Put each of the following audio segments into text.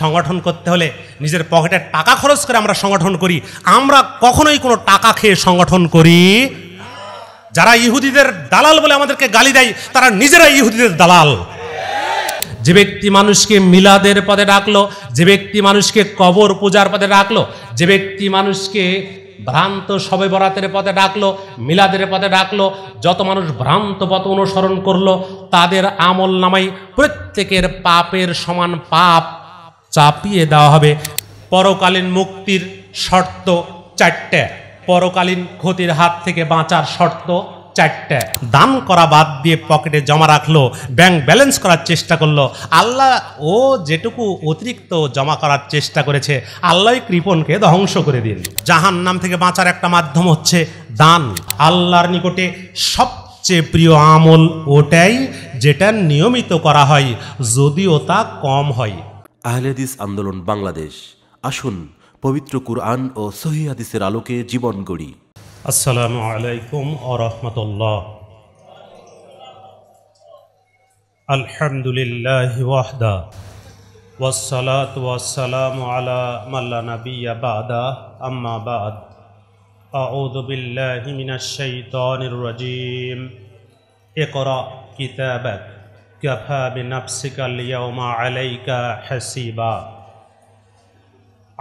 সংগঠন করতে হলে নিজের পকেটে টাকা খরচ করে আমরা সংগঠন করি আমরা কখনোই কোনো টাকা খেয়ে সংগঠন করি যারা ইহুদিদের দালাল বলে আমাদেরকে গালি দেয় তারা নিজেরা ইহুদিদের দালাল যে ব্যক্তি মানুষকে মিলাদের পদে ডাকলো যে ব্যক্তি মানুষকে কবর পূজার পদে ডাকলো যে ব্যক্তি মানুষকে ভ্রান্ত সবে বরাতের পথে ডাকলো মিলাদের পথে ডাকলো যত মানুষ ভ্রান্ত পথ অনুসরণ করলো তাদের আমল নামাই প্রত্যেকের পাপের সমান পাপ চাপিয়ে দেওয়া হবে পরকালীন মুক্তির শর্ত চারটে পরকালীন ক্ষতির হাত থেকে বাঁচার শর্ত চারটে দান করা বাদ দিয়ে পকেটে জমা রাখলো ব্যাংক ব্যালেন্স করার চেষ্টা করলো আল্লাহ ও যেটুকু অতিরিক্ত জমা করার চেষ্টা করেছে আল্লাহ কৃপণকে ধ্বংস করে দিন জাহান নাম থেকে বাঁচার একটা মাধ্যম হচ্ছে দান আল্লাহর নিকটে সবচেয়ে প্রিয় আমল ওটাই যেটা নিয়মিত করা হয় যদিও তা কম হয় আহলেদিস আন্দোলন বাংলাদেশ আসুন পবিত্র কুরআন ও সহিহাদিসের আলোকে জীবন গড়ি আসসালামু আলাইকুম ও আলহামদুলিল্লাহ ওয়াহদা والصلاة والسلام على من لا نبي بعده أما بعد كفى بنفسك اليوم عليك حسيبا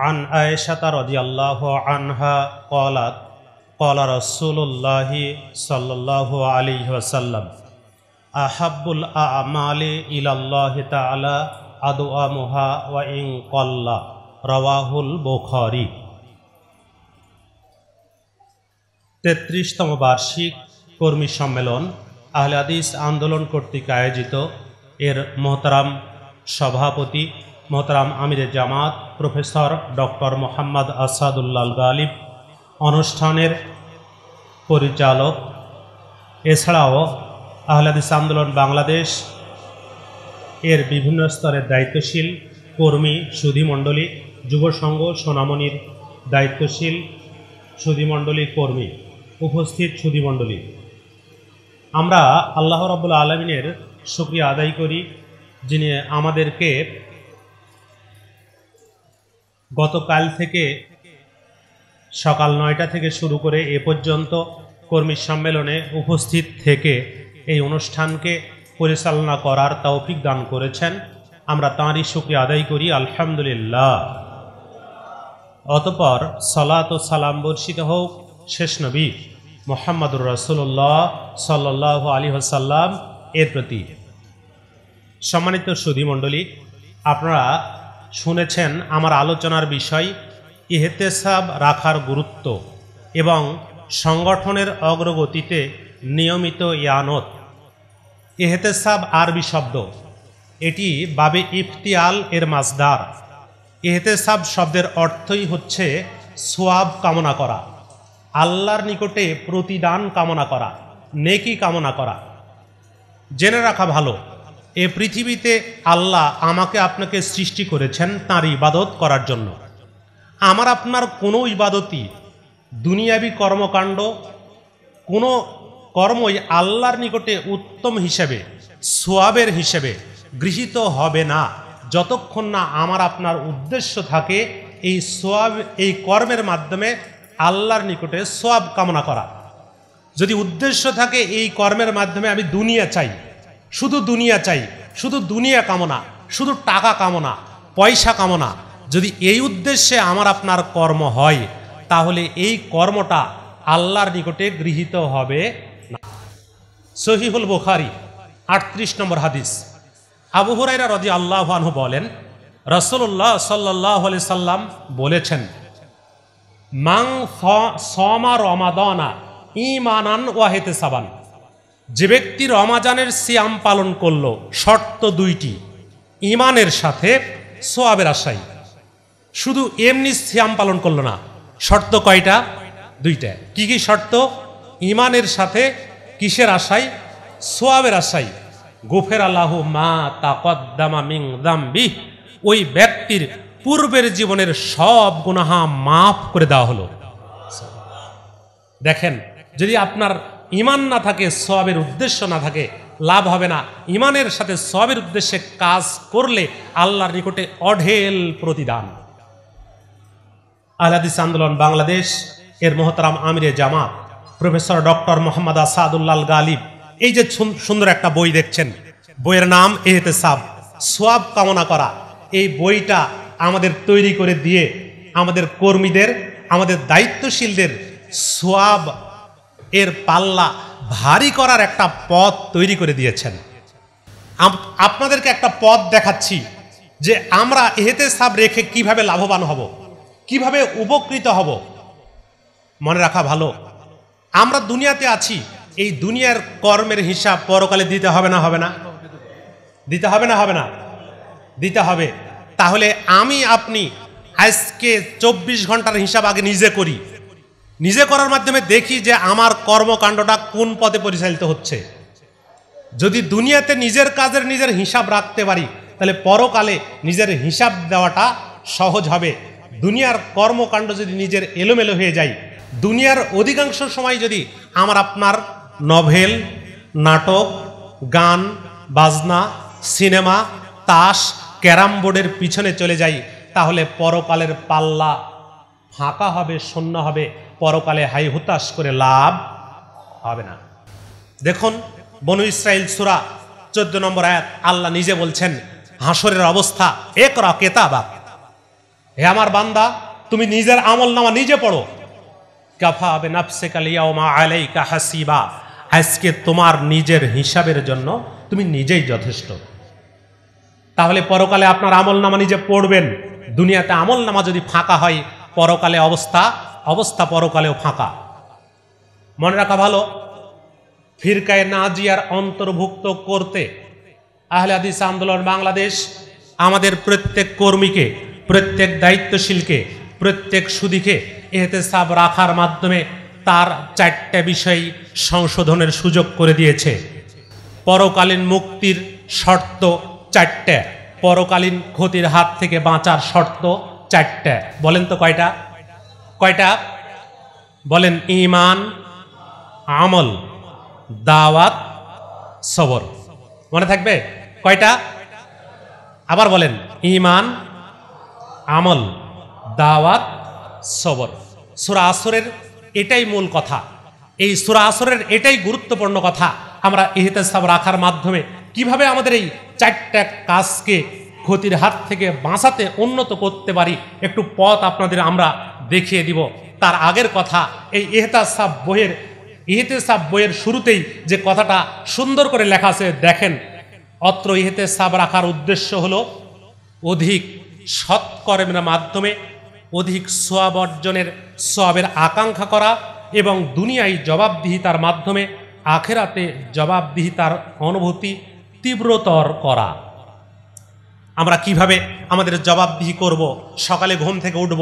عن عائشة رضي الله عنها قالت قال رسول الله صلى الله عليه وسلم أحب الأعمال إلى الله تعالى أدوامها وإن قل رواه البخاري তেত্রিশতম বার্ষিক কর্মী সম্মেলন আহলে আদিস আন্দোলন কর্তৃক আয়োজিত এর মোহতারাম সভাপতি মোহতারাম আমিরে জামাত প্রফেসর ডক্টর মোহাম্মদ আসাদুল্লাল গালিব অনুষ্ঠানের পরিচালক এছাড়াও আহলাদিস আন্দোলন বাংলাদেশ এর বিভিন্ন স্তরের দায়িত্বশীল কর্মী সুধিমণ্ডলী যুবসংঘ সোনামণির দায়িত্বশীল সুধিমণ্ডলী কর্মী উপস্থিত সুধিমণ্ডলী আমরা আল্লাহ রাবুল আলমিনের সুক্রিয়া আদায় করি যিনি আমাদেরকে গতকাল থেকে সকাল নয়টা থেকে শুরু করে এ পর্যন্ত কর্মী সম্মেলনে উপস্থিত থেকে এই অনুষ্ঠানকে পরিচালনা করার তৌফিক দান করেছেন আমরা তাঁরই শুক্রিয়া আদায় করি আলহামদুলিল্লাহ অতপর সলাত ও সালাম বর্ষিত হোক শেষ নবী মোহাম্মদুর রসুল্লাহ সাল্লাহ আলী হাসাল্লাম এর প্রতি সম্মানিত সুধীমণ্ডলী আপনারা শুনেছেন আমার আলোচনার বিষয় ইহতেসাব রাখার গুরুত্ব এবং সংগঠনের অগ্রগতিতে নিয়মিত ইয়ানত এহতেসাব আরবি শব্দ এটি বাবে ইফতিয়াল এর মাজদার এহতেসাব শব্দের অর্থই হচ্ছে সোয়াব কামনা করা আল্লাহর নিকটে প্রতিদান কামনা করা নেকি কামনা করা জেনে রাখা ভালো এ পৃথিবীতে আল্লাহ আমাকে আপনাকে সৃষ্টি করেছেন তার ইবাদত করার জন্য আমার আপনার কোনো ইবাদতই দুনিয়াবি কর্মকাণ্ড কোনো কর্মই আল্লাহর নিকটে উত্তম হিসেবে সোয়াবের হিসেবে গৃহীত হবে না যতক্ষণ না আমার আপনার উদ্দেশ্য থাকে এই সোয়াব এই কর্মের মাধ্যমে আল্লাহর নিকটে সব কামনা করা যদি উদ্দেশ্য থাকে এই কর্মের মাধ্যমে আমি দুনিয়া চাই শুধু দুনিয়া চাই শুধু দুনিয়া কামনা শুধু টাকা কামনা পয়সা কামনা যদি এই উদ্দেশ্যে আমার আপনার কর্ম হয় তাহলে এই কর্মটা আল্লাহর নিকটে গৃহীত হবে না সহিহুল বুখারি আটত্রিশ নম্বর হাদিস আবু হুরাইরা রদি আল্লাহ আনহু বলেন রসল্লাহ সাল্লাহ সাল্লাম বলেছেন মাং সমা রমাদানা ইমানান ওয়াহেতে সাবান যে ব্যক্তি রমাজানের সিয়াম পালন করল শর্ত দুইটি ইমানের সাথে সোয়াবের আশাই শুধু এমনি সিয়াম পালন করল না শর্ত কয়টা দুইটা কি কি শর্ত ইমানের সাথে কিসের আশাই সোয়াবের আশাই গোফের আল্লাহ মা তাকদ্দামা মিং দাম্বি ওই ব্যক্তির পূর্বের জীবনের সব গুনাহা মাফ করে দেওয়া হলো দেখেন যদি আপনার ইমান না থাকে সবের উদ্দেশ্য না থাকে লাভ হবে না ইমানের সাথে সবের উদ্দেশ্যে কাজ করলে আল্লাহর নিকটে অঢেল প্রতিদান আহলাদিস আন্দোলন বাংলাদেশ এর মহতারাম আমিরে জামাত প্রফেসর ডক্টর মোহাম্মদ আসাদুল্লাল গালিব এই যে সুন্দর একটা বই দেখছেন বইয়ের নাম এহতেসাব সোয়াব কামনা করা এই বইটা আমাদের তৈরি করে দিয়ে আমাদের কর্মীদের আমাদের দায়িত্বশীলদের সোয়াব এর পাল্লা ভারী করার একটা পথ তৈরি করে দিয়েছেন আপনাদেরকে একটা পথ দেখাচ্ছি যে আমরা এহেতে সাব রেখে কিভাবে লাভবান হব কিভাবে উপকৃত হব মনে রাখা ভালো আমরা দুনিয়াতে আছি এই দুনিয়ার কর্মের হিসাব পরকালে দিতে হবে না হবে না দিতে হবে না হবে না দিতে হবে তাহলে আমি আপনি আজকে চব্বিশ ঘন্টার হিসাব আগে নিজে করি নিজে করার মাধ্যমে দেখি যে আমার কর্মকাণ্ডটা কোন পদে পরিচালিত হচ্ছে যদি দুনিয়াতে নিজের কাজের নিজের হিসাব রাখতে পারি তাহলে পরকালে নিজের হিসাব দেওয়াটা সহজ হবে দুনিয়ার কর্মকাণ্ড যদি নিজের এলোমেলো হয়ে যায় দুনিয়ার অধিকাংশ সময় যদি আমার আপনার নভেল নাটক গান বাজনা সিনেমা তাস ক্যারাম বোর্ডের পিছনে চলে যাই তাহলে পরকালের পাল্লা ফাঁকা হবে শূন্য হবে পরকালে হাই হুতাশ করে লাভ হবে না দেখুন বনু ইসরায়েল সুরা চোদ্দ নম্বর আয়াত আল্লাহ নিজে বলছেন হাসরের অবস্থা এক র বা হে আমার বান্দা তুমি নিজের আমল নামা নিজে পড়ো কাফা হবে নাফসে কালিয়াওমা আলাইকা হাসিবা আজকে তোমার নিজের হিসাবের জন্য তুমি নিজেই যথেষ্ট তাহলে পরকালে আপনার আমল নামা নিজে পড়বেন দুনিয়াতে আমল নামা যদি ফাঁকা হয় পরকালে অবস্থা অবস্থা পরকালেও ফাঁকা মনে রাখা ভালো ফিরকায় নাজিয়ার অন্তর্ভুক্ত করতে আহলে আদিস আন্দোলন বাংলাদেশ আমাদের প্রত্যেক কর্মীকে প্রত্যেক দায়িত্বশীলকে প্রত্যেক সুদিকে এহতেসাব রাখার মাধ্যমে তার চারটে বিষয় সংশোধনের সুযোগ করে দিয়েছে পরকালীন মুক্তির শর্ত চারটে পরকালীন ক্ষতির হাত থেকে বাঁচার শর্ত চারটে বলেন তো কয়টা কয়টা বলেন ইমান আমল দাওয়াত সবর মনে থাকবে কয়টা আবার বলেন ইমান আমল দাওয়াত সবর সুরা আসরের এটাই মূল কথা এই সুরা আসরের এটাই গুরুত্বপূর্ণ কথা আমরা ইহতেসাব রাখার মাধ্যমে কিভাবে আমাদের এই চারটা কাজকে ক্ষতির হাত থেকে বাঁচাতে উন্নত করতে পারি একটু পথ আপনাদের আমরা দেখিয়ে দিব তার আগের কথা এই এহতাজ সাহ বইয়ের ইহেতে সাহ বইয়ের শুরুতেই যে কথাটা সুন্দর করে লেখা আছে দেখেন অত্র ইহেতে সাব রাখার উদ্দেশ্য হলো অধিক সৎকর্মের মাধ্যমে অধিক সোয়াব অর্জনের সবের আকাঙ্ক্ষা করা এবং দুনিয়ায় জবাবদিহিতার মাধ্যমে আখেরাতে জবাবদিহিতার অনুভূতি তীব্রতর করা আমরা কিভাবে আমাদের জবাবদিহি করব সকালে ঘুম থেকে উঠব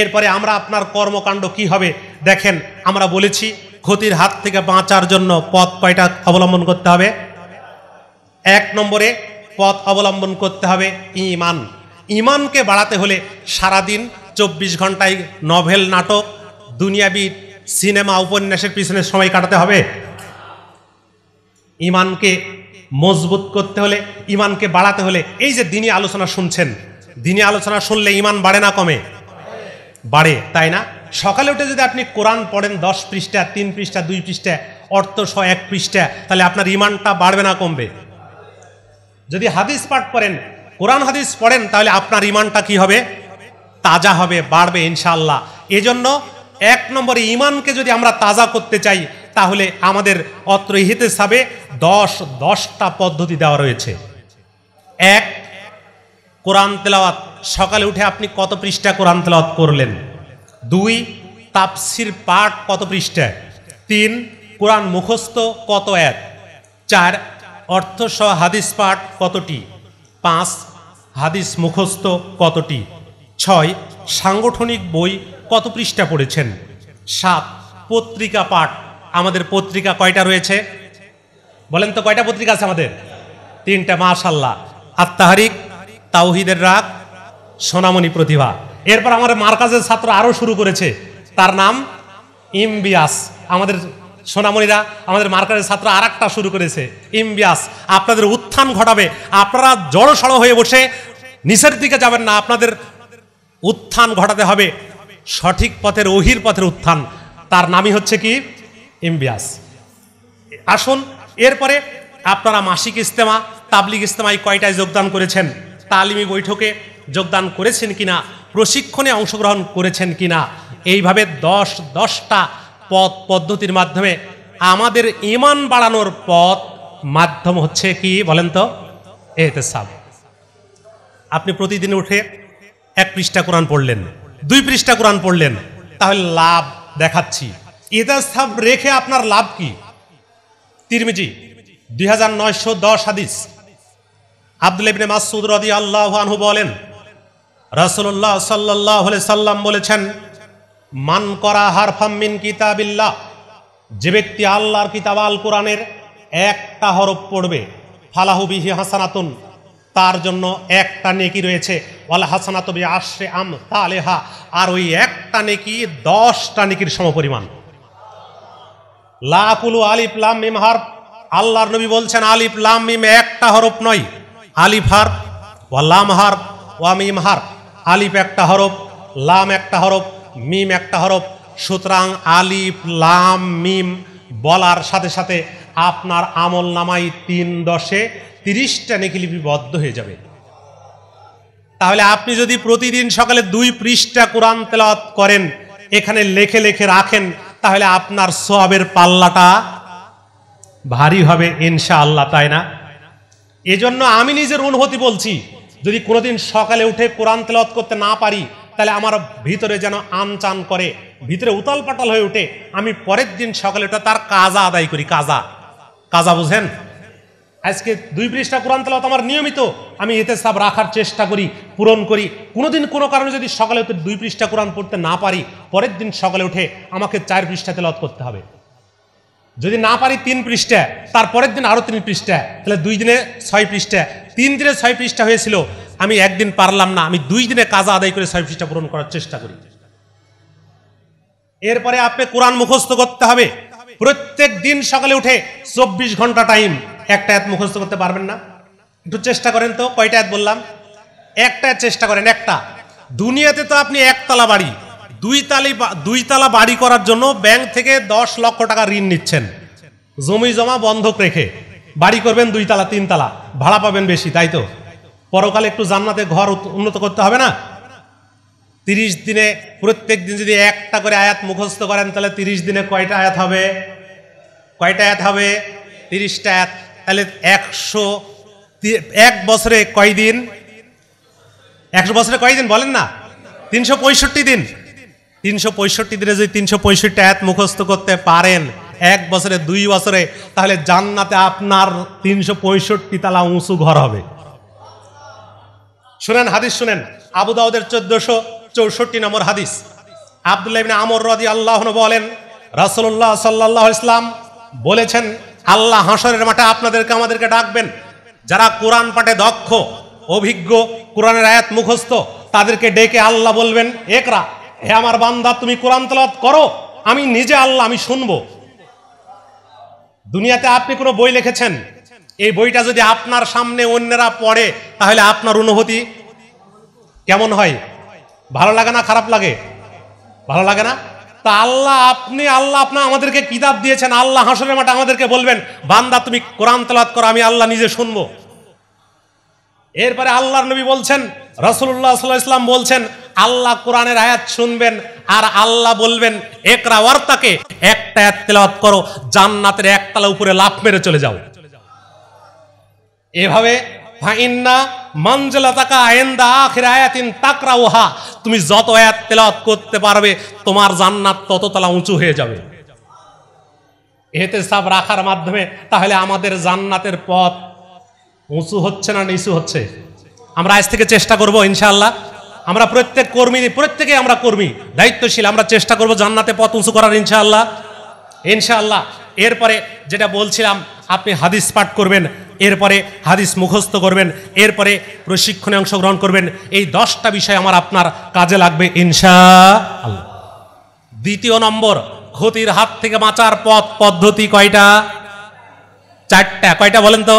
এরপরে আমরা আপনার কর্মকাণ্ড কি হবে দেখেন আমরা বলেছি ক্ষতির হাত থেকে বাঁচার জন্য পথ কয়টা অবলম্বন করতে হবে এক নম্বরে পথ অবলম্বন করতে হবে ইমান ইমানকে বাড়াতে হলে সারাদিন চব্বিশ ঘন্টায় নভেল নাটক দুনিয়াবিদ সিনেমা উপন্যাসের পিছনে সময় কাটাতে হবে ইমানকে মজবুত করতে হলে ইমানকে বাড়াতে হলে এই যে দিনই আলোচনা শুনছেন দিনে আলোচনা শুনলে ইমান বাড়ে না কমে বাড়ে তাই না সকালে উঠে যদি আপনি কোরআন পড়েন দশ পৃষ্ঠা তিন পৃষ্ঠা দুই পৃষ্ঠা অর্থ শ এক পৃষ্ঠা তাহলে আপনার ইমানটা বাড়বে না কমবে যদি হাদিস পাঠ করেন কোরআন হাদিস পড়েন তাহলে আপনার ইমানটা কি হবে তাজা হবে বাড়বে ইনশাল্লাহ এজন্য এক নম্বরে ইমানকে যদি আমরা তাজা করতে চাই তাহলে আমাদের অত্র সাবে দশ দশটা পদ্ধতি দেওয়া রয়েছে এক কোরআন তেলাওয়াত সকালে উঠে আপনি কত পৃষ্ঠা কোরআন তেলাওয়াত করলেন দুই তাপসির পাঠ কত পৃষ্ঠা তিন কোরআন মুখস্থ কত এক চার অর্থ সহ হাদিস পাঠ কতটি পাঁচ হাদিস মুখস্থ কতটি ছয় সাংগঠনিক বই কত পৃষ্ঠা পড়েছেন সাত পত্রিকা পাঠ আমাদের পত্রিকা কয়টা রয়েছে বলেন তো কয়টা পত্রিকা আছে আমাদের তিনটা মাশাল্লাহ আত্মাহারিক তাওহিদের রাগ সোনামণি প্রতিভা এরপর আমার মার্কাজের ছাত্র আরও শুরু করেছে তার নাম ইমবিয়াস আমাদের সোনামণিরা আমাদের মার্কাজের ছাত্র আর শুরু করেছে ইমবিয়াস আপনাদের উত্থান ঘটাবে আপনারা জড়সড় হয়ে বসে নিচের দিকে যাবেন না আপনাদের উত্থান ঘটাতে হবে সঠিক পথের অহির পথের উত্থান তার নামই হচ্ছে কি ইমবিয়াস আসুন এরপরে আপনারা মাসিক ইস্তেমা তাবলিক ইস্তেমায় কয়টায় যোগদান করেছেন তালিমি বৈঠকে যোগদান করেছেন কিনা প্রশিক্ষণে অংশগ্রহণ করেছেন কিনা এইভাবে দশ দশটা পথ পদ্ধতির মাধ্যমে আমাদের ইমান বাড়ানোর পথ মাধ্যম হচ্ছে কি বলেন তো এতে সাব আপনি প্রতিদিন উঠে এক পৃষ্ঠা কোরআন পড়লেন দুই পৃষ্ঠা কোরআন পড়লেন তাহলে লাভ দেখাচ্ছি ইদাস্থাব রেখে আপনার লাভ কি তিরমিজি দুই হাজার নয়শো দশ হাদিস আব্দুল মাসুদ রদি আল্লাহ আনহু বলেন রসুল্লাহ সাল্লাহ সাল্লাম বলেছেন মান করা হারফাম্মিন কিতাবিল্লা যে ব্যক্তি আল্লাহর কিতাব আল কোরআনের একটা হরফ পড়বে ফালাহুবিহি হাসানাতুন তার জন্য একটা নেকি রয়েছে ওয়াল হাসানাত আশ্রে আম তালেহা আর ওই একটা নেকি দশটা নেকির সমপরিমাণ লা লাকুলু আলিফ লাম মিম হার্ফ আল্লাহর নবী বলছেন আলিফ লাম মিম একটা হরফ নয় আলিফ হার্ফ ওয়া লাম হার্ফ ওয়া মিম হার্ফ আলিফ একটা হরফ লাম একটা হরফ মিম একটা হরফ সুতরাং আলিফ লাম মিম বলার সাথে সাথে আপনার আমল নামাই তিন দশে তিরিশটা নেকি হয়ে যাবে তাহলে আপনি যদি প্রতিদিন সকালে দুই পৃষ্ঠা কোরআন তেলাত করেন এখানে লেখে লেখে রাখেন তাহলে আপনার সবের পাল্লাটা ভারী হবে ইনশা আল্লাহ তাই না এজন্য আমি নিজের অনুভূতি বলছি যদি কোনোদিন সকালে উঠে কোরআন তেলত করতে না পারি তাহলে আমার ভিতরে যেন আনচান করে ভিতরে উতাল পাতাল হয়ে উঠে আমি পরের দিন সকালে উঠে তার কাজা আদায় করি কাজা কাজা বুঝেন আজকে দুই পৃষ্ঠা কোরআন তেলাওয়াত আমার নিয়মিত আমি এতে সাব রাখার চেষ্টা করি পূরণ করি কোনোদিন কোনো কারণে যদি সকালে উঠে দুই পৃষ্ঠা কোরআন পড়তে না পারি পরের দিন সকালে উঠে আমাকে চার পৃষ্ঠা তেলাওয়াত করতে হবে যদি না পারি তিন পৃষ্ঠা তারপরের দিন আরও তিন পৃষ্ঠা তাহলে দুই দিনে ছয় পৃষ্ঠা তিন দিনে ছয় পৃষ্ঠা হয়েছিল আমি একদিন পারলাম না আমি দুই দিনে কাজা আদায় করে ছয় পৃষ্ঠা পূরণ করার চেষ্টা করি এরপরে আপনি কোরআন মুখস্থ করতে হবে প্রত্যেক দিন সকালে উঠে চব্বিশ ঘন্টা টাইম একটা অ্যাত মুখস্থ করতে পারবেন না একটু চেষ্টা করেন তো কয়টা অ্যাত বললাম একটা চেষ্টা করেন একটা দুনিয়াতে তো আপনি একতলা বাড়ি দুই তালি দুইতলা বাড়ি করার জন্য ব্যাংক থেকে দশ লক্ষ টাকা ঋণ নিচ্ছেন জমি জমা বন্ধক রেখে বাড়ি করবেন দুইতলা তিনতলা ভাড়া পাবেন বেশি তাই তো পরকালে একটু জান্নাতে ঘর উন্নত করতে হবে না তিরিশ দিনে প্রত্যেক দিন যদি একটা করে আয়াত মুখস্থ করেন তাহলে তিরিশ দিনে কয়টা আয়াত হবে কয়টা আয়াত হবে তিরিশটা আয়াত তাহলে একশো এক বছরে কয় দিন একশো বছরে কয় দিন বলেন না তিনশো পঁয়ষট্টি দিন তিনশো পঁয়ষট্টি দিনে যদি তিনশো পঁয়ষট্টি এত মুখস্থ করতে পারেন এক বছরে দুই বছরে তাহলে জান্নাতে আপনার তিনশো পঁয়ষট্টি তালা উঁচু ঘর হবে শুনেন হাদিস শুনেন আবু দাউদের চোদ্দশো চৌষট্টি নম্বর হাদিস আবদুল্লাহ আমর রদি আল্লাহন বলেন রাসুল্লাহ সাল্লাহ ইসলাম বলেছেন আল্লাহ হাসরের মাঠে আপনাদেরকে আমাদেরকে ডাকবেন যারা কোরআন পাঠে দক্ষ অভিজ্ঞ কোরআনের আয়াত মুখস্থ তাদেরকে ডেকে আল্লাহ বলবেন একরা হে আমার বান্দা তুমি কোরআন তলাত করো আমি নিজে আল্লাহ আমি শুনবো দুনিয়াতে আপনি কোনো বই লিখেছেন এই বইটা যদি আপনার সামনে অন্যরা পড়ে তাহলে আপনার অনুভূতি কেমন হয় ভালো লাগে না খারাপ লাগে ভালো লাগে না তা আল্লাহ আপনি আল্লাহ আপনার আমাদেরকে কিতাব দিয়েছেন আল্লাহ হাসনের মাঠে আমাদেরকে বলবেন বান্দা তুমি কোরআন তলাত করো আমি আল্লাহ নিজে শুনবো এরপরে আল্লাহর নবী বলছেন রসুল্লাহ সাল্লাহ ইসলাম বলছেন আল্লাহ কোরআনের আয়াত শুনবেন আর আল্লাহ বলবেন একরা ওয়ার্তাকে একটা এক তেলাওয়াত করো জান্নাতের একতলা উপরে লাফ মেরে চলে যাও এভাবে ফাইন্না মঞ্জলা তাকা আয়েন্দা আখির আয়াতিন তাকরা ওহা তুমি যত আয়াত তেলাওয়াত করতে পারবে তোমার জান্নাত তত তলা উঁচু হয়ে যাবে এতে সাব রাখার মাধ্যমে তাহলে আমাদের জান্নাতের পথ উঁচু হচ্ছে না নিচু হচ্ছে আমরা আজ থেকে চেষ্টা করব ইনশাল্লাহ আমরা প্রত্যেক কর্মী প্রত্যেকে আমরা কর্মী দায়িত্বশীল আমরা চেষ্টা করব জান্নাতে পথ উঁচু করার ইনশাল্লাহ ইনশাল্লাহ এরপরে যেটা বলছিলাম আপনি হাদিস পাঠ করবেন এরপরে হাদিস মুখস্থ করবেন এরপরে প্রশিক্ষণে অংশগ্রহণ করবেন এই দশটা বিষয় আমার আপনার কাজে লাগবে ইনশা আল্লাহ দ্বিতীয় নম্বর ক্ষতির হাত থেকে বাঁচার পথ পদ্ধতি কয়টা চারটা কয়টা বলেন তো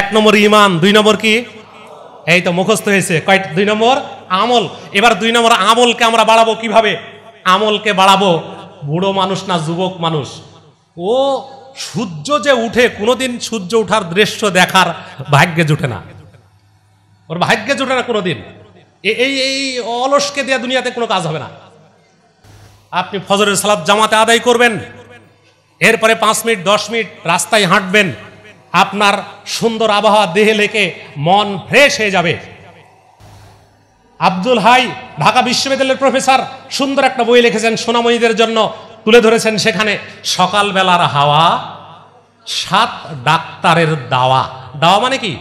এক নম্বর ইমান দুই নম্বর কি এই তো মুখস্থ হয়েছে কয়টা দুই নম্বর আমল এবার দুই নম্বর আমলকে আমরা বাড়াবো কিভাবে আমলকে বাড়াবো বুড়ো মানুষ না যুবক মানুষ ও সূর্য যে উঠে কোনোদিন সূর্য উঠার দৃশ্য দেখার ভাগ্যে জুটে না ওর ভাগ্যে জুটে না কোনোদিন এই এই অলসকে দেওয়া দুনিয়াতে কোনো কাজ হবে না আপনি ফজরের সালাদ জামাতে আদায় করবেন এরপরে পাঁচ মিনিট দশ মিনিট রাস্তায় হাঁটবেন আপনার সুন্দর আবহাওয়া দেহে লেখে মন ফ্রেশ হয়ে যাবে আব্দুল হাই ঢাকা বিশ্ববিদ্যালয়ের প্রফেসর সুন্দর একটা বই লিখেছেন সোনামণিদের জন্য তুলে ধরেছেন সেখানে সকালবেলার হাওয়া সাত ডাক্তারের দাওয়া দাওয়া মানে কি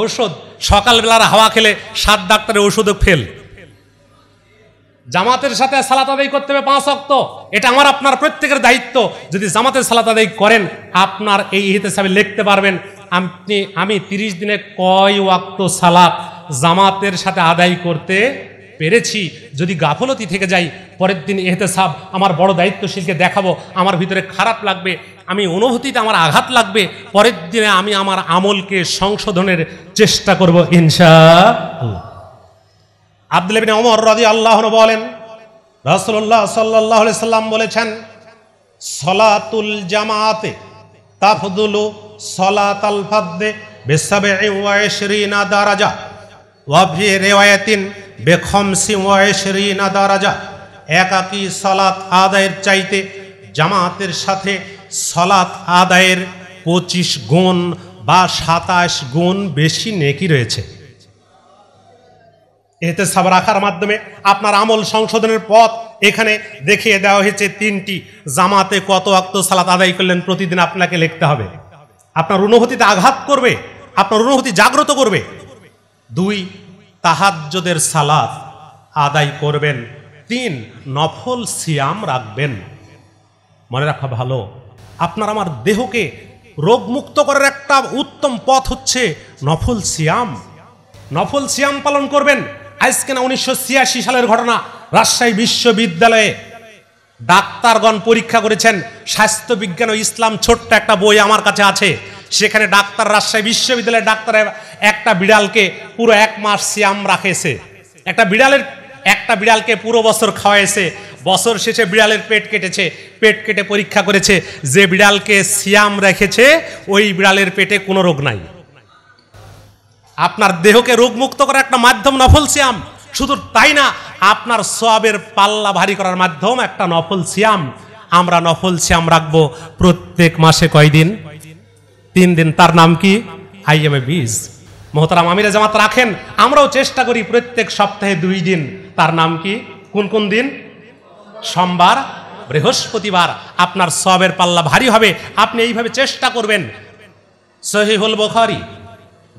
ঔষধ সকালবেলার হাওয়া খেলে সাত ডাক্তারের ঔষধও ফেল জামাতের সাথে সালাত আদায় করতে হবে পাঁচ অক্ত এটা আমার আপনার প্রত্যেকের দায়িত্ব যদি জামাতের সালাত আদায় করেন আপনার এই হিসাবে লিখতে পারবেন আপনি আমি তিরিশ দিনে কয় ওয়াক্ত সালাত জামাতের সাথে আদায় করতে পেরেছি যদি গাফলতি থেকে যাই পরের দিন সাব আমার বড় দায়িত্বশীলকে দেখাবো আমার ভিতরে খারাপ লাগবে আমি অনুভূতিতে আমার আঘাত লাগবে পরের দিনে আমি আমার আমলকে সংশোধনের চেষ্টা করব ইনশা আব্দুল অমর রাজি আল্লাহ বলেন রাসল্লাহ সাল্লাহ সাল্লাম বলেছেন সলাতুল জামাতে তাফদুলু সলাত আল ফাদ্দে বেসাবে দারাজা ওয়াভি রেওয়ায়াতিন বেখমসি ওয়াশরিনা দারাজা একাকি সলাত আদায়ের চাইতে জামাতের সাথে সলাত আদায়ের পঁচিশ গুণ বা সাতাশ গুণ বেশি নেকি রয়েছে এতে সব রাখার মাধ্যমে আপনার আমল সংশোধনের পথ এখানে দেখিয়ে দেওয়া হয়েছে তিনটি জামাতে কত অক্ত সালাত আদায় করলেন প্রতিদিন আপনাকে লিখতে হবে আপনার অনুভূতিতে আঘাত করবে আপনার অনুভূতি জাগ্রত করবে দুই তাহাজ্যদের সালাদ আদায় করবেন তিন নফল সিয়াম রাখবেন মনে রাখা ভালো আপনার আমার দেহকে রোগমুক্ত করার একটা উত্তম পথ হচ্ছে নফল সিয়াম নফল সিয়াম পালন করবেন আজকে না উনিশশো সালের ঘটনা রাজশাহী বিশ্ববিদ্যালয়ে ডাক্তারগণ পরীক্ষা করেছেন স্বাস্থ্য বিজ্ঞান ও ইসলাম ছোট্ট একটা বই আমার কাছে আছে সেখানে ডাক্তার রাজশাহী বিশ্ববিদ্যালয়ের ডাক্তারের একটা বিড়ালকে পুরো এক মাস সিয়াম রাখেছে একটা বিড়ালের একটা বিড়ালকে পুরো বছর খাওয়াইছে বছর শেষে বিড়ালের পেট কেটেছে পেট কেটে পরীক্ষা করেছে যে বিড়ালকে সিয়াম রেখেছে ওই বিড়ালের পেটে কোনো রোগ নাই আপনার দেহকে রোগমুক্ত করার একটা মাধ্যম নফল সিয়াম শুধু তাই না আপনার সবের পাল্লা ভারী করার মাধ্যম একটা নফল সিয়াম আমরা নফল সিয়াম রাখবো প্রত্যেক মাসে কয়দিন তিন দিন তার নাম কি আই এম এ বীজ মোহতারাম আমিরা জামাত রাখেন আমরাও চেষ্টা করি প্রত্যেক সপ্তাহে দুই দিন তার নাম কি কোন কোন দিন সোমবার বৃহস্পতিবার আপনার সবের পাল্লা ভারী হবে আপনি এইভাবে চেষ্টা করবেন সহিহুল বখারি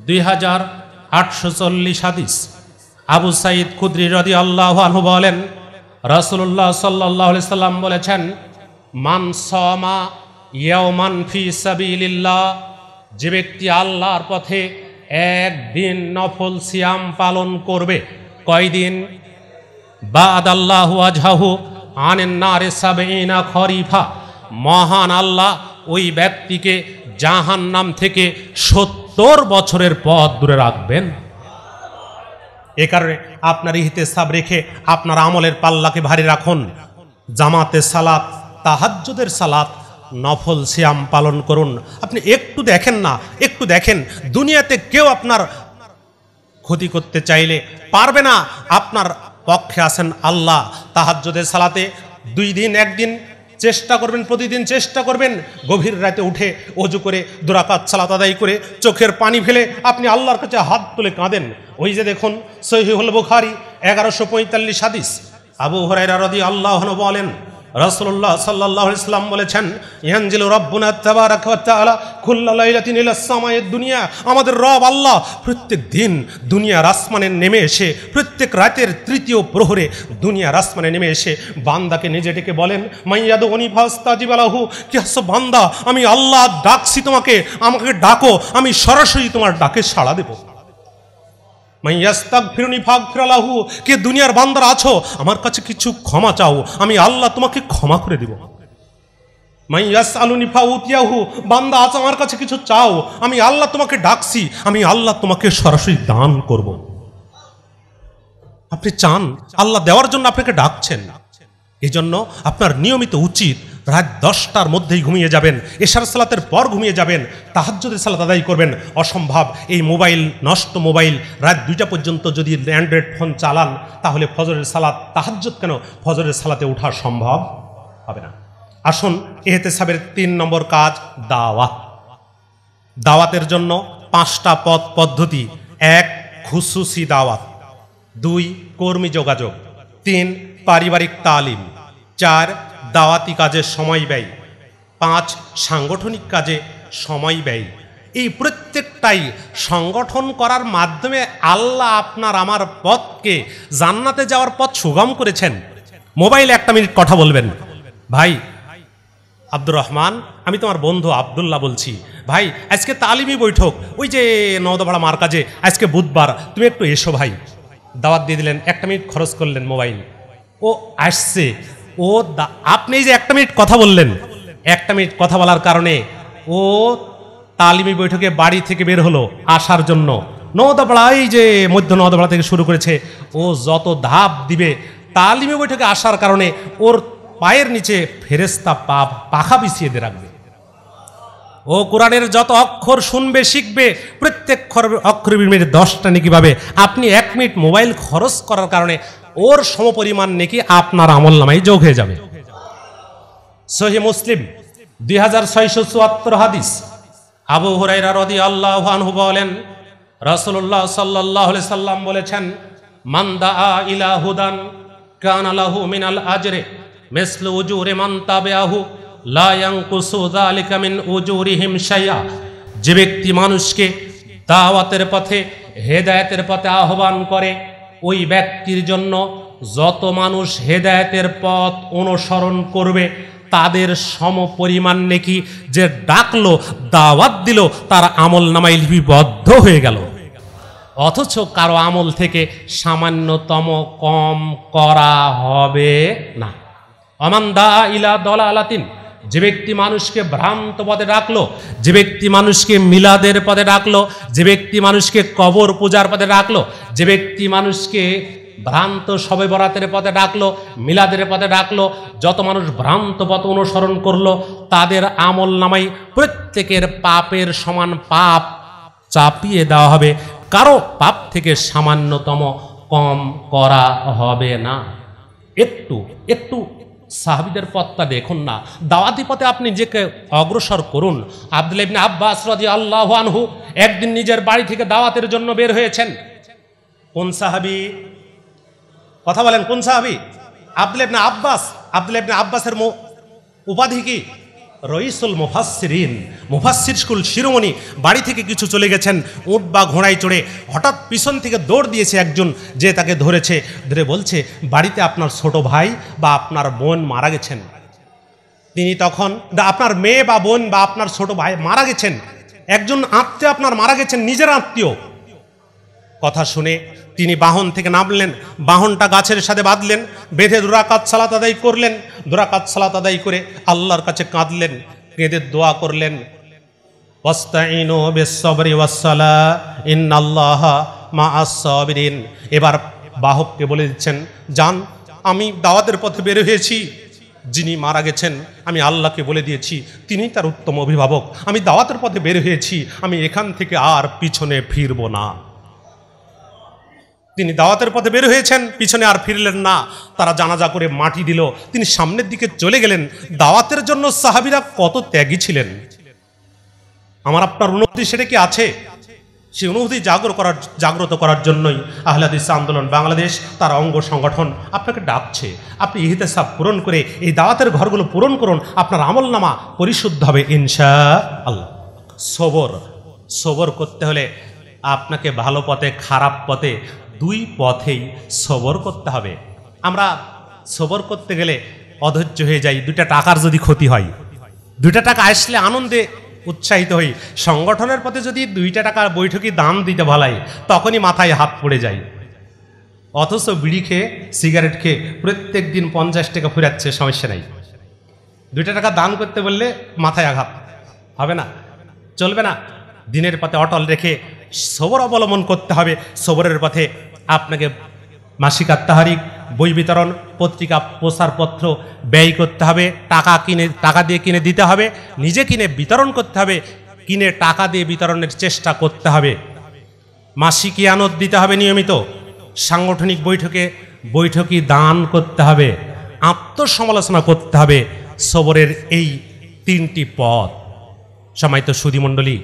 দুই হাজার আটশো চল্লিশ হাদিস আবু সাইদ খুদ্রি রদি আল্লাহ বলেন রসুল্লাহ সাল্লাহ সাল্লাম বলেছেন মানসমা ইয়মান ফি সাবিলিল্লাহ যে ব্যক্তি আল্লাহর পথে একদিন নফল সিয়াম পালন করবে কয়দিন বাদ আল্লাহ আজাহু আনেন্নারে সাবেইনা খরিফা মহান আল্লাহ ওই ব্যক্তিকে জাহান নাম থেকে সত্তর বছরের পথ দূরে রাখবেন এ কারণে আপনার ইহিতে সাব রেখে আপনার আমলের পাল্লাকে ভারী রাখুন জামাতে সালাত তাহাজ্জুদের সালাত নফল শ্যাম পালন করুন আপনি একটু দেখেন না একটু দেখেন দুনিয়াতে কেউ আপনার ক্ষতি করতে চাইলে পারবে না আপনার পক্ষে আসেন আল্লাহ তাহাজ্যদের সালাতে দুই দিন একদিন চেষ্টা করবেন প্রতিদিন চেষ্টা করবেন গভীর রাতে উঠে অজু করে দুরাকাত সালাত আদায় করে চোখের পানি ফেলে আপনি আল্লাহর কাছে হাত তুলে কাঁদেন ওই যে দেখুন সহিহুল বুখারি এগারোশো পঁয়তাল্লিশ হাদিস আবু হরাইরা রদি আল্লাহন বলেন সাল্লাল্লাহু আলাইহি ইসলাম বলেছেন ইয়ানজিল রব্বুনা লাইলাতিন ইলা ইলাসসামায়ের দুনিয়া আমাদের রব আল্লাহ প্রত্যেক দিন দুনিয়ার আসমানে নেমে এসে প্রত্যেক রাতের তৃতীয় প্রহরে দুনিয়ার আসমানে নেমে এসে বান্দাকে নিজে ডেকে বলেন উনি অনিভাস্তাজিবালাহু কি হাস বান্দা আমি আল্লাহ ডাকছি তোমাকে আমাকে ডাকো আমি সরাসরি তোমার ডাকে সাড়া দেবো মাইয়াস্তাক ফিরুনি ভাগ ফিরালাহু কে দুনিয়ার বান্দার আছো আমার কাছে কিছু ক্ষমা চাও আমি আল্লাহ তোমাকে ক্ষমা করে দিব মাইয়াস আলু নিফা উতিয়াহু বান্দা আছো আমার কাছে কিছু চাও আমি আল্লাহ তোমাকে ডাকছি আমি আল্লাহ তোমাকে সরাসরি দান করব আপনি চান আল্লাহ দেওয়ার জন্য আপনাকে ডাকছেন না এজন্য আপনার নিয়মিত উচিত রাত দশটার মধ্যেই ঘুমিয়ে যাবেন এশার সালাতের পর ঘুমিয়ে যাবেন তাহাজ্যদের সালাত আদায় করবেন অসম্ভব এই মোবাইল নষ্ট মোবাইল রাত দুইটা পর্যন্ত যদি অ্যান্ড্রয়েড ফোন চালান তাহলে ফজরের সালাত তাহাজ্যত কেন ফজরের সালাতে ওঠা সম্ভব হবে না আসুন এহেতে সাবের তিন নম্বর কাজ দাওয়াত দাওয়াতের জন্য পাঁচটা পথ পদ্ধতি এক খুসুসি দাওয়াত দুই কর্মী যোগাযোগ তিন পারিবারিক তালিম চার দাওয়াতি কাজে সময় ব্যয় পাঁচ সাংগঠনিক কাজে সময় ব্যয় এই প্রত্যেকটাই সংগঠন করার মাধ্যমে আল্লাহ আপনার আমার পথকে জান্নাতে যাওয়ার পথ সুগম করেছেন মোবাইল একটা মিনিট কথা বলবেন ভাই আব্দুর রহমান আমি তোমার বন্ধু আবদুল্লাহ বলছি ভাই আজকে তালিমি বৈঠক ওই যে নওদাপাড়া মার কাজে আজকে বুধবার তুমি একটু এসো ভাই দাওয়াত দিয়ে দিলেন একটা মিনিট খরচ করলেন মোবাইল ও আসছে ও আপনি যে একটা মিনিট কথা বললেন একটা মিনিট কথা বলার কারণে ও তালিমি বৈঠকে বাড়ি থেকে বের হলো আসার জন্য নওদাপাড়া এই যে মধ্য নদাপাড়া থেকে শুরু করেছে ও যত ধাপ দিবে তালিমি বৈঠকে আসার কারণে ওর পায়ের নিচে ফেরেস্তা পাপ পাখা বিছিয়ে দিয়ে রাখবে ও কোরআনের যত অক্ষর শুনবে শিখবে প্রত্যেক অক্ষর মিনিট দশটা নাকি পাবে আপনি এক মিনিট মোবাইল খরচ করার কারণে ওর সমপরিমাণ নাকি আপনার আমল নামাই যোগ হয়ে যাবে সহি মুসলিম দুই হাজার ছয়শো চুয়াত্তর হাদিস আবু হুরাইরা রদি আল্লাহ বলেন রসুল্লাহ সাল্লাহ সাল্লাম বলেছেন মান্দা আ ইলা হুদান কান আলাহু মিনাল আজরে মেসলু উজুরে মান তাবে আহু লায়াঙ্কুসুদালিকামিন উজুরিহিম সাইয়া যে ব্যক্তি মানুষকে দাওয়াতের পথে হেদায়েতের পথে আহ্বান করে ওই ব্যক্তির জন্য যত মানুষ হেদায়তের পথ অনুসরণ করবে তাদের সম পরিমাণ নেকি যে ডাকলো দাওয়াত দিল তার আমল নামাই লিপিবদ্ধ হয়ে গেল অথচ কারো আমল থেকে সামান্যতম কম করা হবে না অমান দা ইলা দলা আলাতিন যে ব্যক্তি মানুষকে ভ্রান্ত পদে রাখলো যে ব্যক্তি মানুষকে মিলাদের পদে রাখলো যে ব্যক্তি মানুষকে কবর পূজার পদে রাখলো যে ব্যক্তি মানুষকে ভ্রান্ত সবে বরাতের পদে ডাকলো মিলাদের পদে ডাকলো যত মানুষ ভ্রান্ত পথ অনুসরণ করলো তাদের আমল নামাই প্রত্যেকের পাপের সমান পাপ চাপিয়ে দেওয়া হবে কারো পাপ থেকে সামান্যতম কম করা হবে না একটু একটু সাহাবিদের পথটা দেখুন না দাওয়াতি পথে আপনি নিজেকে অগ্রসর করুন আব্দুল ইবনে আব্বাস রাজি আল্লাহ আনহু একদিন নিজের বাড়ি থেকে দাওয়াতের জন্য বের হয়েছেন কোন সাহাবি কথা বলেন কোন সাহাবি আবদুল ইবনে আব্বাস আবদুল ইবনে আব্বাসের উপাধি কি রইসুল মুফাসরিন মুফাসির স্কুল শিরোমণি বাড়ি থেকে কিছু চলে গেছেন উঁট বা ঘোড়ায় চড়ে হঠাৎ পিছন থেকে দৌড় দিয়েছে একজন যে তাকে ধরেছে ধরে বলছে বাড়িতে আপনার ছোট ভাই বা আপনার বোন মারা গেছেন তিনি তখন আপনার মেয়ে বা বোন বা আপনার ছোট ভাই মারা গেছেন একজন আত্মীয় আপনার মারা গেছেন নিজের আত্মীয় কথা শুনে তিনি বাহন থেকে নামলেন বাহনটা গাছের সাথে বাঁধলেন বেঁধে দুরাকাত সালাত আদায় করলেন দুরাকাত সালাত আদায় করে আল্লাহর কাছে কাঁদলেন কেঁদে দোয়া করলেন এবার বাহককে বলে দিচ্ছেন যান আমি দাওয়াতের পথে বের হয়েছি যিনি মারা গেছেন আমি আল্লাহকে বলে দিয়েছি তিনি তার উত্তম অভিভাবক আমি দাওয়াতের পথে বের হয়েছি আমি এখান থেকে আর পিছনে ফিরব না তিনি দাওয়াতের পথে বের হয়েছেন পিছনে আর ফিরলেন না তারা জানাজা করে মাটি দিল তিনি সামনের দিকে চলে গেলেন দাওয়াতের জন্য সাহাবিরা কত ত্যাগী ছিলেন আমার আপনার অনুভূতি সেটা কি আছে সেই অনুভূতি জাগ্র করার জাগ্রত করার জন্যই আহলাদিস আন্দোলন বাংলাদেশ তার অঙ্গ সংগঠন আপনাকে ডাকছে আপনি ইহিতে সাপ পূরণ করে এই দাওয়াতের ঘরগুলো পূরণ করুন আপনার আমল নামা পরিশুদ্ধ হবে ইনশা আল্লাহ সবর সবর করতে হলে আপনাকে ভালো পথে খারাপ পথে দুই পথেই সবর করতে হবে আমরা সবর করতে গেলে অধৈর্য হয়ে যাই দুইটা টাকার যদি ক্ষতি হয় দুইটা টাকা আসলে আনন্দে উৎসাহিত হই সংগঠনের পথে যদি দুইটা টাকার বৈঠকে দাম দিতে ভালাই তখনই মাথায় হাত পড়ে যায় অথচ বিড়ি খেয়ে সিগারেট খেয়ে প্রত্যেক দিন পঞ্চাশ টাকা ফুরাচ্ছে সমস্যা নাই দুইটা টাকা দান করতে বললে মাথায় আঘাত হবে না চলবে না দিনের পথে অটল রেখে সবর অবলম্বন করতে হবে সবরের পথে আপনাকে মাসিক আত্মাহারিক বই বিতরণ পত্রিকা প্রচারপত্র ব্যয় করতে হবে টাকা কিনে টাকা দিয়ে কিনে দিতে হবে নিজে কিনে বিতরণ করতে হবে কিনে টাকা দিয়ে বিতরণের চেষ্টা করতে হবে মাসিক আনদ দিতে হবে নিয়মিত সাংগঠনিক বৈঠকে বৈঠকি দান করতে হবে আত্মসমালোচনা করতে হবে সবরের এই তিনটি পথ সময় তো সুদীমণ্ডলী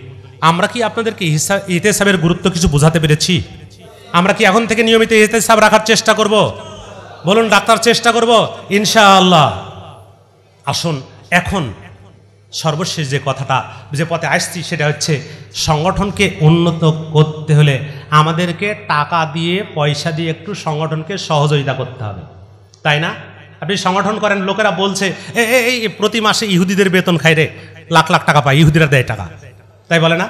আমরা কি আপনাদেরকে হিসাব ইতিহাসের গুরুত্ব কিছু বোঝাতে পেরেছি আমরা কি এখন থেকে নিয়মিত এহতেসাব রাখার চেষ্টা করব। বলুন ডাক্তার চেষ্টা করব আল্লাহ আসুন এখন সর্বশেষ যে কথাটা যে পথে আসছি সেটা হচ্ছে সংগঠনকে উন্নত করতে হলে আমাদেরকে টাকা দিয়ে পয়সা দিয়ে একটু সংগঠনকে সহযোগিতা করতে হবে তাই না আপনি সংগঠন করেন লোকেরা বলছে এই প্রতি মাসে ইহুদিদের বেতন খাই রে লাখ লাখ টাকা পায় ইহুদিরা দেয় টাকা তাই বলে না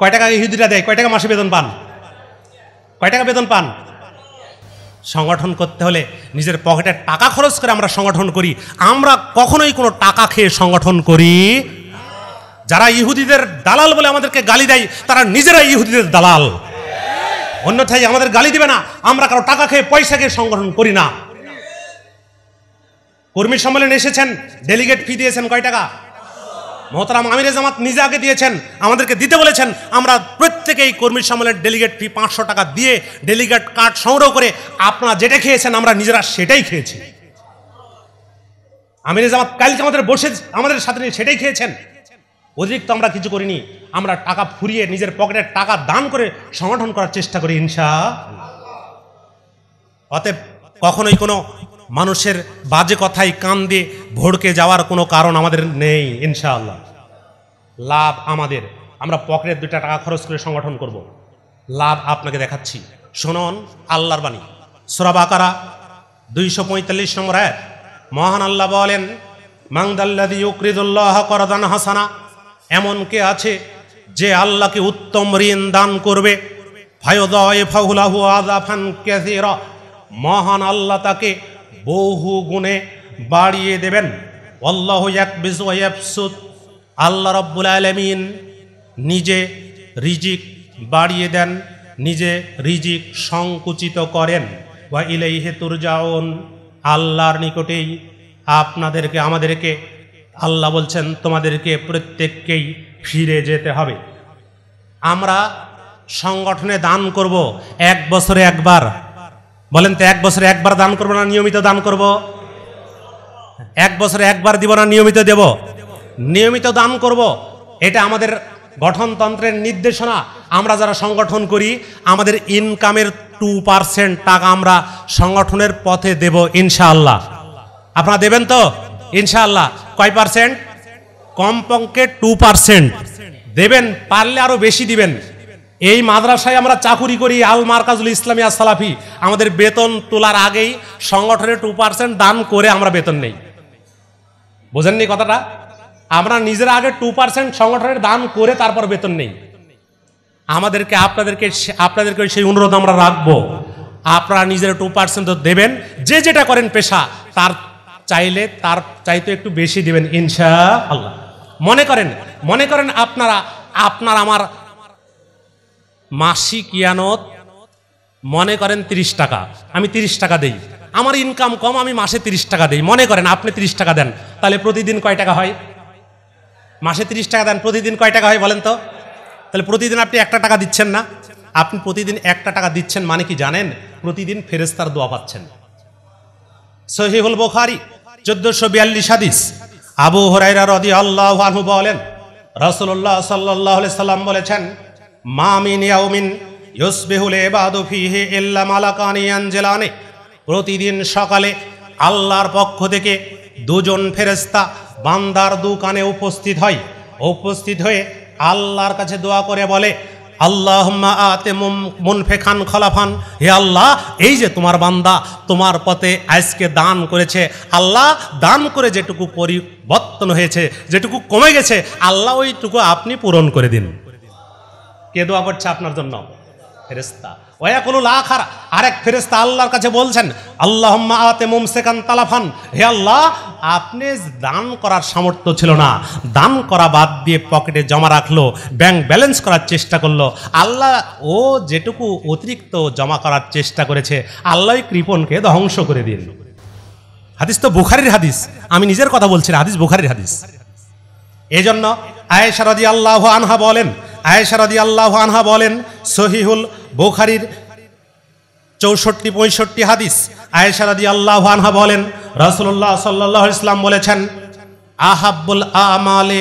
কয় টাকা ইহুদিরা দেয় কয় টাকা মাসে বেতন পান কয় টাকা বেতন পান সংগঠন করতে হলে নিজের পকেটে টাকা খরচ করে আমরা সংগঠন করি আমরা কখনোই কোনো টাকা খেয়ে সংগঠন করি যারা ইহুদিদের দালাল বলে আমাদেরকে গালি দেয় তারা নিজেরা ইহুদিদের দালাল অন্যথায় আমাদের গালি দিবে না আমরা কারো টাকা খেয়ে পয়সা খেয়ে সংগঠন করি না কর্মী সম্মেলনে এসেছেন ডেলিগেট ফি দিয়েছেন কয় টাকা মহতারাম আমিরে জামাত নিজে আগে দিয়েছেন আমাদেরকে দিতে বলেছেন আমরা প্রত্যেকেই কর্মী সম্মেলনের ডেলিগেট ফি পাঁচশো টাকা দিয়ে ডেলিগেট কার্ড সংগ্রহ করে আপনারা যেটা খেয়েছেন আমরা নিজেরা সেটাই খেয়েছি আমিরে জামাত কালকে আমাদের বসে আমাদের সাথে নিয়ে সেটাই খেয়েছেন অতিরিক্ত আমরা কিছু করিনি আমরা টাকা ফুরিয়ে নিজের পকেটে টাকা দান করে সংগঠন করার চেষ্টা করি ইনশা অতএব কখনোই কোনো মানুষের বাজে কথায় কান দিয়ে ভড়কে যাওয়ার কোনো কারণ আমাদের নেই ইনশাআল্লাহ লাভ আমাদের আমরা পকেটের দুইটা টাকা খরচ করে সংগঠন করব। লাভ আপনাকে দেখাচ্ছি শুনুন আল্লাহর বাণী সোরা আকারা দুইশো পঁয়তাল্লিশ নম্বর এক মহান আল্লাহ বলেন মাংদাল্লাদি ইউকরিদুল্লাহ করদান হাসানা এমন কে আছে যে আল্লাহকে উত্তম ঋণ দান করবে ফায়ুদয় ফাহুলাহু আদাফান মহান আল্লাহ তাকে বহু গুণে বাড়িয়ে দেবেন আল্লাহ রব্বুল আলমিন নিজে রিজিক বাড়িয়ে দেন নিজে রিজিক সংকুচিত করেন বা ইলেই হেতুরজাউন আল্লাহর নিকটেই আপনাদেরকে আমাদেরকে আল্লাহ বলছেন তোমাদেরকে প্রত্যেককেই ফিরে যেতে হবে আমরা সংগঠনে দান করব এক বছরে একবার বলেন তো এক বছরে একবার দান করবো না নিয়মিত দান করব এক বছরে একবার দিব না নিয়মিত দেব নিয়মিত দান করব এটা আমাদের গঠনতন্ত্রের নির্দেশনা আমরা যারা সংগঠন করি আমাদের ইনকামের টু পার্সেন্ট টাকা আমরা সংগঠনের পথে দেব ইনশাআল্লাহ আপনারা দেবেন তো ইনশাআল্লাহ কয় পার্সেন্ট পঙ্কে টু পার্সেন্ট দেবেন পারলে আরও বেশি দিবেন এই মাদ্রাসায় আমরা চাকুরি করি আল মার্কাজুল ইসলামী সালাফি আমাদের বেতন তোলার আগেই সংগঠনের টু পার্সেন্ট দান করে আমরা বেতন নেই বোঝেননি কথাটা আমরা নিজের আগে টু পার্সেন্ট সংগঠনের দান করে তারপর বেতন নেই আমাদেরকে আপনাদেরকে আপনাদেরকে সেই অনুরোধ আমরা রাখবো আপনারা নিজেরা টু পার্সেন্ট দেবেন যে যেটা করেন পেশা তার চাইলে তার চাইতে একটু বেশি দেবেন ইনশা আল্লাহ মনে করেন মনে করেন আপনারা আপনার আমার মাসিক ইয়ানত মনে করেন ৩০ টাকা আমি ৩০ টাকা দেই আমার ইনকাম কম আমি মাসে ৩০ টাকা দেই মনে করেন আপনি ৩০ টাকা দেন তাহলে প্রতিদিন কয় টাকা হয় মাসে ৩০ টাকা দেন প্রতিদিন কয় টাকা হয় বলেন তো তাহলে প্রতিদিন আপনি একটা টাকা দিচ্ছেন না আপনি প্রতিদিন একটা টাকা দিচ্ছেন মানে কি জানেন প্রতিদিন ফেরেস্তার দোয়া পাচ্ছেন সহিহুল বোখারি চোদ্দশো বিয়াল্লিশ হাদিস আবু হরাইরা রদি আল্লাহ আনহু বলেন রসুল্লাহ সাল্লাহ সাল্লাম বলেছেন মামিন ইয়াউমিন ইউসবিহুল ইবাদু ফিহি ইল্লা মালাকানি আনজিলানে প্রতিদিন সকালে আল্লাহর পক্ষ থেকে দুজন ফেরেস্তা বান্দার দু কানে উপস্থিত হয় উপস্থিত হয়ে আল্লাহর কাছে দোয়া করে বলে আল্লাহ আতে মুনফেখান খলাফান হে আল্লাহ এই যে তোমার বান্দা তোমার পথে আজকে দান করেছে আল্লাহ দান করে যেটুকু পরিবর্তন হয়েছে যেটুকু কমে গেছে আল্লাহ ওইটুকু আপনি পূরণ করে দিন কে দোয়া করছে আপনার জন্য ফেরেস্তা ওয়াকুলুল আখার আরেক ফেরেস্তা আল্লাহর কাছে বলছেন আল্লাহ আতে মুমসেকান তালাফান হে আল্লাহ আপনি দান করার সামর্থ্য ছিল না দান করা বাদ দিয়ে পকেটে জমা রাখলো ব্যাংক ব্যালেন্স করার চেষ্টা করলো আল্লাহ ও যেটুকু অতিরিক্ত জমা করার চেষ্টা করেছে আল্লাহ কৃপনকে ধ্বংস করে দিন হাদিস তো বুখারির হাদিস আমি নিজের কথা বলছি হাদিস বুখারির হাদিস এজন্য জন্য আয়েশা আল্লাহ আনহা বলেন আয়েশারদি আল্লাহ আনহা বলেন সহিহুল বোখারির চৌষট্টি পঁয়ষট্টি হাদিস আয়েশারাদি আল্লাহ আনহা বলেন রসুল্লাহ সাল্লাহ ইসলাম বলেছেন আহাবুল আমালে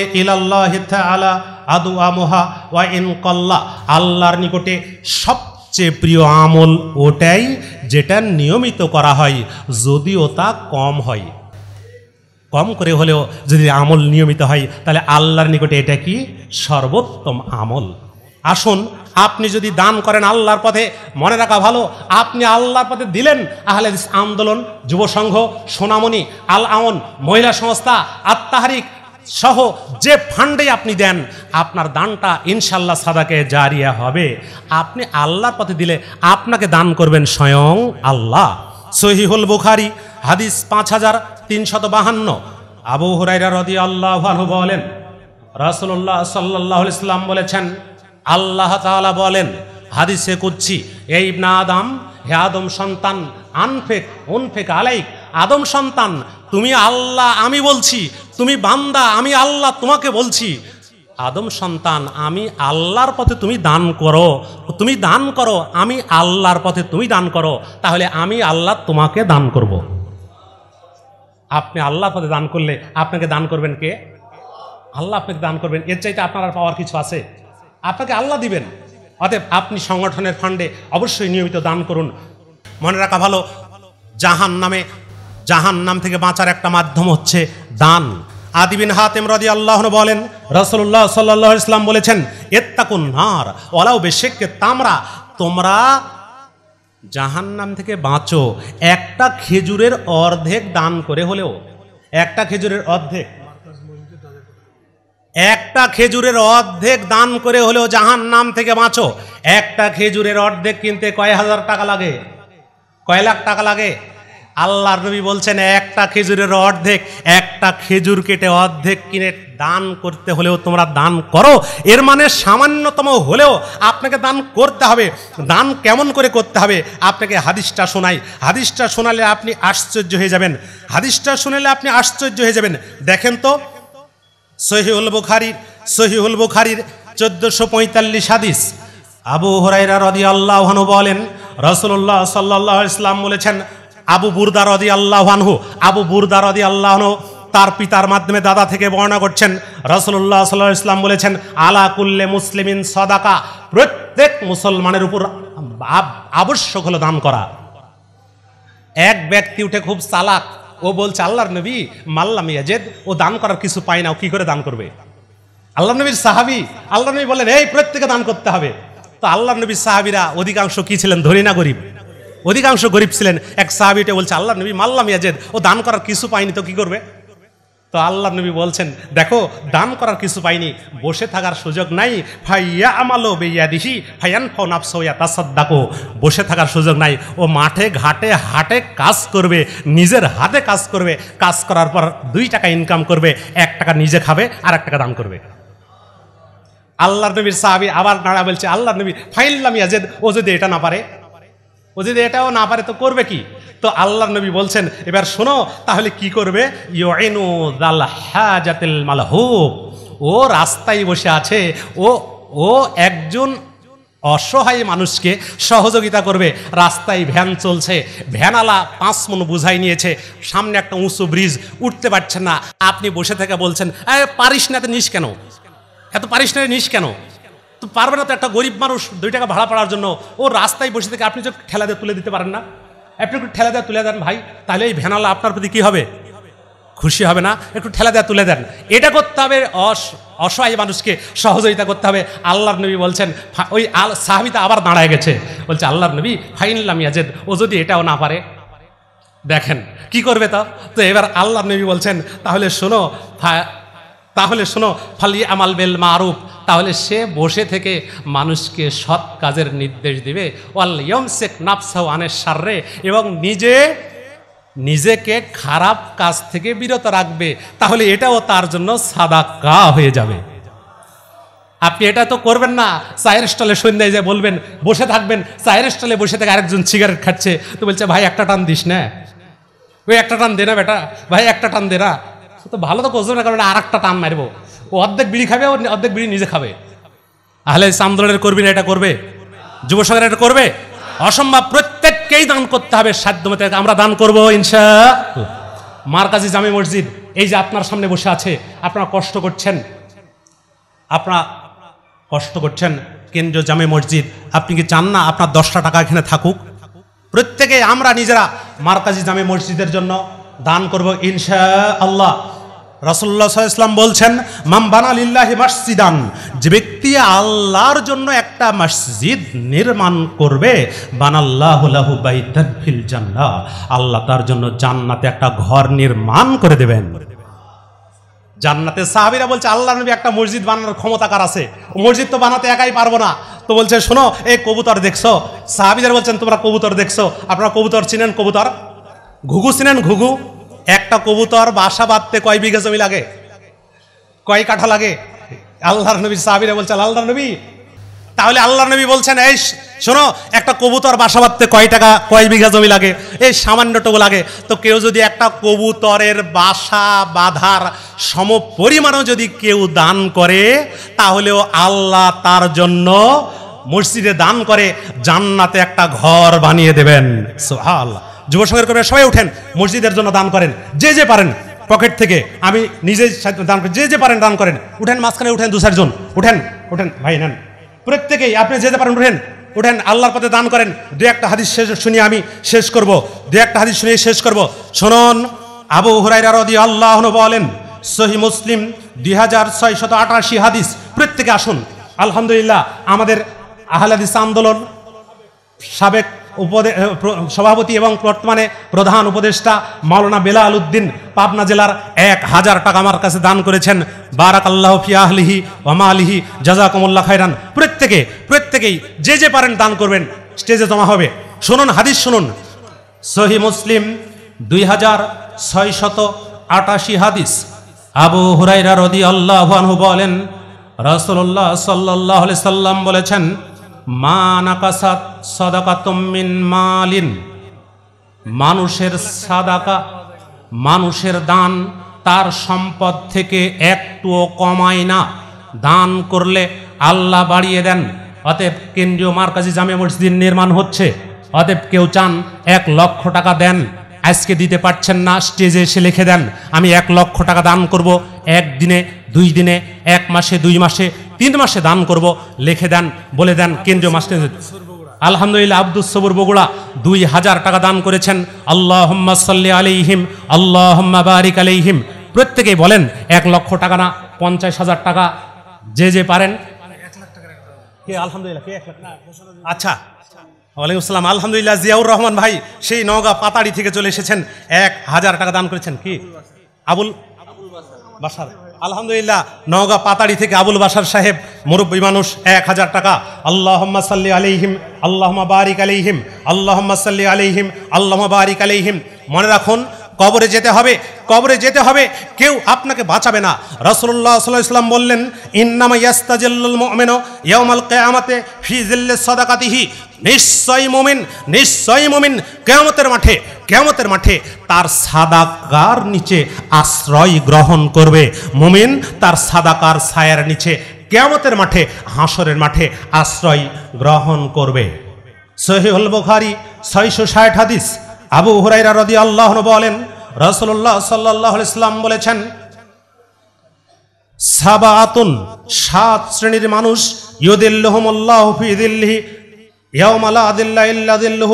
আলা আদু আমহা ওয়া ইন কল্লা আল্লাহর নিকটে সবচেয়ে প্রিয় আমল ওটাই যেটা নিয়মিত করা হয় যদিও তা কম হয় কম করে হলেও যদি আমল নিয়মিত হয় তাহলে আল্লাহর নিকটে এটা কি সর্বোত্তম আমল আসুন আপনি যদি দান করেন আল্লাহর পথে মনে রাখা ভালো আপনি আল্লাহর পথে দিলেন আহলে আন্দোলন যুব সংঘ সোনামণি আল আমন মহিলা সংস্থা আত্মাহারিক সহ যে ফান্ডে আপনি দেন আপনার দানটা ইনশাল্লাহ সাদাকে জারিয়া হবে আপনি আল্লাহর পথে দিলে আপনাকে দান করবেন স্বয়ং আল্লাহ সহিহুল বুখারি হাদিস পাঁচ হাজার তিনশত বাহান্ন আবু হুরাইরা রদি আল্লাহ বলেন রাসুল্লাহ সাল্লাহ ইসলাম বলেছেন আল্লাহ তালা বলেন হাদিসে কুচ্ছি এই না আদম হে আদম সন্তান আনফেক উনফেক আলাইক আদম সন্তান তুমি আল্লাহ আমি বলছি তুমি বান্দা আমি আল্লাহ তোমাকে বলছি আদম সন্তান আমি আল্লাহর পথে তুমি দান করো তুমি দান করো আমি আল্লাহর পথে তুমি দান করো তাহলে আমি আল্লাহ তোমাকে দান করবো আপনি আল্লাহ পদে দান করলে আপনাকে দান করবেন কে আল্লাহ আপনাকে দান করবেন এর চাইতে আপনার আর পাওয়ার কিছু আছে আপনাকে আল্লাহ দিবেন অতএব আপনি সংগঠনের ফান্ডে অবশ্যই নিয়মিত দান করুন মনে রাখা ভালো জাহান নামে জাহান নাম থেকে বাঁচার একটা মাধ্যম হচ্ছে দান আদিবিন হাতেম রাজি আল্লাহ বলেন রসল্লাহ সাল্লাহ ইসলাম বলেছেন এত্তাকুন নার ওলাও বেশেককে তামরা তোমরা জাহান নাম থেকে বাঁচো একটা খেজুরের অর্ধেক দান করে হলেও একটা খেজুরের অর্ধেক একটা খেজুরের অর্ধেক দান করে হলেও জাহান নাম থেকে বাঁচো একটা খেজুরের অর্ধেক কিনতে কয় হাজার টাকা লাগে কয় লাখ টাকা লাগে আল্লাহর নবী বলছেন একটা খেজুরের অর্ধেক একটা খেজুর কেটে অর্ধেক কিনে দান করতে হলেও তোমরা দান করো এর মানে সামান্যতম হলেও আপনাকে দান করতে হবে দান কেমন করে করতে হবে আপনাকে হাদিসটা শোনাই হাদিসটা শোনালে আপনি আশ্চর্য হয়ে যাবেন হাদিসটা শোনালে আপনি আশ্চর্য হয়ে যাবেন দেখেন তো সহিউল বুখারির সহিউল বুখারির চোদ্দোশো পঁয়তাল্লিশ হাদিস আবু হরাইরা রদি আল্লাহন বলেন রসুল্লাহ সাল্লাহ ইসলাম বলেছেন আবু বুরদার অদি আল্লাহানহু আবু বুরদার অদি আল্লাহনু তার পিতার মাধ্যমে দাদা থেকে বর্ণনা করছেন রসুল্লাহ সাল্লাহ ইসলাম বলেছেন আলা কুল্লে মুসলিমিন সদাকা প্রত্যেক মুসলমানের উপর আবশ্যক হলো দান করা এক ব্যক্তি উঠে খুব চালাক ও বলছে আল্লাহর নবী মাল্লাম ইয়াজেদ ও দান করার কিছু পায় না ও কী করে দান করবে আল্লাহ নবীর সাহাবি আল্লাহ নবী বলেন এই প্রত্যেকে দান করতে হবে তো আল্লাহ নবীর সাহাবিরা অধিকাংশ কী ছিলেন ধরি না গরিব অধিকাংশ গরিব ছিলেন এক সাহাবিটে বলছে আল্লাহ নবী মাল্লাম ইয়াজেদ ও দান করার কিছু পায়নি তো কি করবে তো আল্লাহ নবী বলছেন দেখো দান করার কিছু পাইনি বসে থাকার সুযোগ নাই ভাইয়া আমালো বেয়া দিহি ফাইয়ান ফো তাসাদ দেখো বসে থাকার সুযোগ নাই ও মাঠে ঘাটে হাটে কাজ করবে নিজের হাতে কাজ করবে কাজ করার পর দুই টাকা ইনকাম করবে এক টাকা নিজে খাবে আর এক টাকা দান করবে আল্লাহ নবীর সাহাবি আবার নাড়া বলছে আল্লাহ নবী ফাইল্লাম ইয়াজেদ ও যদি এটা না পারে ও যদি এটাও না পারে তো করবে কি তো আল্লাহ নবী বলছেন এবার শোনো তাহলে কি করবে ও রাস্তায় বসে আছে ও ও একজন অসহায় মানুষকে সহযোগিতা করবে রাস্তায় ভ্যান চলছে ভ্যানালা পাঁচ মন বুঝাই নিয়েছে সামনে একটা উঁচু ব্রিজ উঠতে পারছে না আপনি বসে থেকে বলছেন পারিস না তো নিস কেন এত পারিস না নিস কেন তো পারবে না তো একটা গরিব মানুষ দুই টাকা ভাড়া পাড়ার জন্য ও রাস্তায় বসে থেকে আপনি যদি ঠেলা দিয়ে তুলে দিতে পারেন না আপনি একটু ঠেলা দেওয়া তুলে দেন ভাই তাহলে এই ভেনালা আপনার প্রতি কী হবে খুশি হবে না একটু ঠেলা দেওয়া তুলে দেন এটা করতে হবে অস অসহায় মানুষকে সহযোগিতা করতে হবে আল্লাহর নবী বলছেন ওই আল সাহাবিতা আবার দাঁড়ায় গেছে বলছে আল্লাহর নবী ফাইনলাম ইয়াজেদ ও যদি এটাও না পারে দেখেন কি করবে তা তো এবার আল্লাহ নবী বলছেন তাহলে শোনো তাহলে শোনো ফালি আমাল বেল মারুফ তাহলে সে বসে থেকে মানুষকে সৎ কাজের নির্দেশ দিবে ওয়াল শেখ নাফসাও আনের সাররে এবং নিজে নিজেকে খারাপ কাজ থেকে বিরত রাখবে তাহলে এটাও তার জন্য সাদা কা হয়ে যাবে আপনি এটা তো করবেন না চায়ের স্টলে সন্ধ্যায় যে বলবেন বসে থাকবেন চায়ের স্টলে বসে থেকে আরেকজন সিগারেট খাচ্ছে তো বলছে ভাই একটা টান দিস না ওই একটা টান দে না বেটা ভাই একটা টান দে না তো ভালো তো করছো না কারণ আর একটা টান মারবো ও অর্ধেক বিড়ি খাবে ও অর্ধেক বিড়ি নিজে খাবে আহলে আন্দোলনের না এটা করবে যুব সরকার এটা করবে অসম্ভব প্রত্যেককেই দান করতে হবে সাধ্য মতো আমরা দান করবো ইনশা মার্কাজি জামে মসজিদ এই যে আপনার সামনে বসে আছে আপনারা কষ্ট করছেন আপনারা কষ্ট করছেন কেন্দ্রীয় জামে মসজিদ আপনি কি চান না আপনার দশটা টাকা এখানে থাকুক প্রত্যেকে আমরা নিজেরা মার্কাজি জামে মসজিদের জন্য দান করব ইনশা আল্লাহ রাসুল্লাহ ইসলাম বলছেন মামবানা লিল্লাহি মসজিদান যে ব্যক্তি আল্লাহর জন্য একটা মসজিদ নির্মাণ করবে বানাল্লাহুলাহু বাইদান ফিল জান্না আল্লাহ তার জন্য জান্নাতে একটা ঘর নির্মাণ করে দেবেন জান্নাতে সাহাবিরা বলছে আল্লাহ নবী একটা মসজিদ বানানোর ক্ষমতা কার আছে মসজিদ তো বানাতে একাই পারবো না তো বলছে শোনো এই কবুতর দেখছো সাহাবিদের বলছেন তোমরা কবুতর দেখছো আপনারা কবুতর চিনেন কবুতর ঘুঘু চিনেন ঘুঘু একটা কবুতর বাসা বাঁধতে কয় বিঘা জমি লাগে কয় কাঠা লাগে আল্লাহর নবী সাহাবিরা বলছেন আল্লাহর নবী তাহলে আল্লাহ নবী বলছেন এই শোনো একটা কবুতর বাসা বাঁধতে কয় টাকা কয় বিঘা জমি লাগে এই সামান্যটুকু লাগে তো কেউ যদি একটা কবুতরের বাসা বাঁধার সম পরিমাণও যদি কেউ দান করে তাহলেও আল্লাহ তার জন্য মসজিদে দান করে জান্নাতে একটা ঘর বানিয়ে দেবেন সোহাল্লাহ যুব সংঘের কর্মীরা সবাই উঠেন মসজিদের জন্য দান করেন যে যে পারেন পকেট থেকে আমি নিজেই দান করি যে যে পারেন দান করেন উঠেন মাঝখানে উঠেন দু চারজন উঠেন উঠেন ভাই নেন প্রত্যেকেই আপনি যেতে পারেন উঠেন উঠেন আল্লাহর পথে দান করেন দু একটা হাদিস শেষ শুনিয়ে আমি শেষ করব দু একটা হাদিস শুনিয়ে শেষ করব শুনুন আবু হুরাই রদি আল্লাহ বলেন সহি মুসলিম দুই হাজার ছয়শত আটাশি হাদিস প্রত্যেকে আসুন আলহামদুলিল্লাহ আমাদের আহলাদিস আন্দোলন সাবেক উপদে সভাপতি এবং বর্তমানে প্রধান উপদেষ্টা মাওলানা বেলাল উদ্দিন পাবনা জেলার এক হাজার টাকা আমার কাছে দান করেছেন বারাক আল্লাহ ফিয়াহলিহি ওমা আলিহি জাজাকুমুল্লাহ খাইরান প্রত্যেকে প্রত্যেকেই যে যে পারেন দান করবেন স্টেজে জমা হবে শুনুন হাদিস শুনুন সহি মুসলিম দুই হাজার ছয় শত আটাশি হাদিস আবু হুরাইরা রদি আল্লাহ বলেন রসল্লাহ সাল্লাহ সাল্লাম বলেছেন মা সদাকা মালিন মানুষের সাদাকা মানুষের দান তার সম্পদ থেকে একটুও কমায় না দান করলে আল্লাহ বাড়িয়ে দেন অতএব কেন্দ্রীয় মার্কাজি জামে মসজিদ নির্মাণ হচ্ছে অতএব কেউ চান এক লক্ষ টাকা দেন আজকে দিতে পারছেন না স্টেজে এসে লিখে দেন আমি এক লক্ষ টাকা দান করব এক দিনে দুই দিনে এক মাসে দুই মাসে তিন মাসে দান করব লিখে দেন বলে দেন কেন্দ্রীয় মাস আলহামদুলিল্লাহ আব্দুল সবুর বগুড়া দুই হাজার টাকা দান করেছেন আল্লাহ সাল্লি আলিহিম আল্লাহ বারিক আলিহিম প্রত্যেকেই বলেন এক লক্ষ টাকা না পঞ্চাশ হাজার টাকা যে যে পারেন কে আলহামদুলিল্লাহ আচ্ছা ওয়ালাইকুম আসসালাম আলহামদুলিল্লাহ জিয়াউর রহমান ভাই সেই নওগাঁ পাতাড়ি থেকে চলে এসেছেন এক হাজার টাকা দান করেছেন কি আবুল বাসার আলহামদুলিল্লাহ নওগাঁ পাতাড়ি থেকে আবুল বাসার সাহেব মুরব্বী মানুষ এক হাজার টাকা আল্লাহম্মা সাল্লি আলিহিম আল্লাহমা বারিক আলিহিম আল্লাহম্মা সাল্লি আলিহিম আল্লাহমা বারিক আলিহিম মনে রাখুন কবরে যেতে হবে কবরে যেতে হবে কেউ আপনাকে বাঁচাবে না রসুল্লাহ সাল্লাম বললেন ইন্নামা ইয়াস্তাজিল্লুল মোমেন ইয়ামাল কেয়ামাতে ফিজিল্লে সদাকাতিহি নিশ্চয়ই মোমিন নিশ্চয়ই মোমিন কেয়ামতের মাঠে কেয়ামতের মাঠে তার সাদাকার নিচে আশ্রয় গ্রহণ করবে মোমিন তার সাদাকার ছায়ের নিচে কেয়ামতের মাঠে হাঁসরের মাঠে আশ্রয় গ্রহণ করবে হল বুখারি ছয়শো ষাট হাদিস আবু হুরাইরা রদি আল্লাহ বলেন রসল্লাহ সাল্লাহ ইসলাম বলেছেন সাবা সাবাতুন সাত শ্রেণীর মানুষ ইউদিল্লাহমল্লাহিদিল্লি ইয়ামালা আদিল্লা ইল্লাদিল্লহ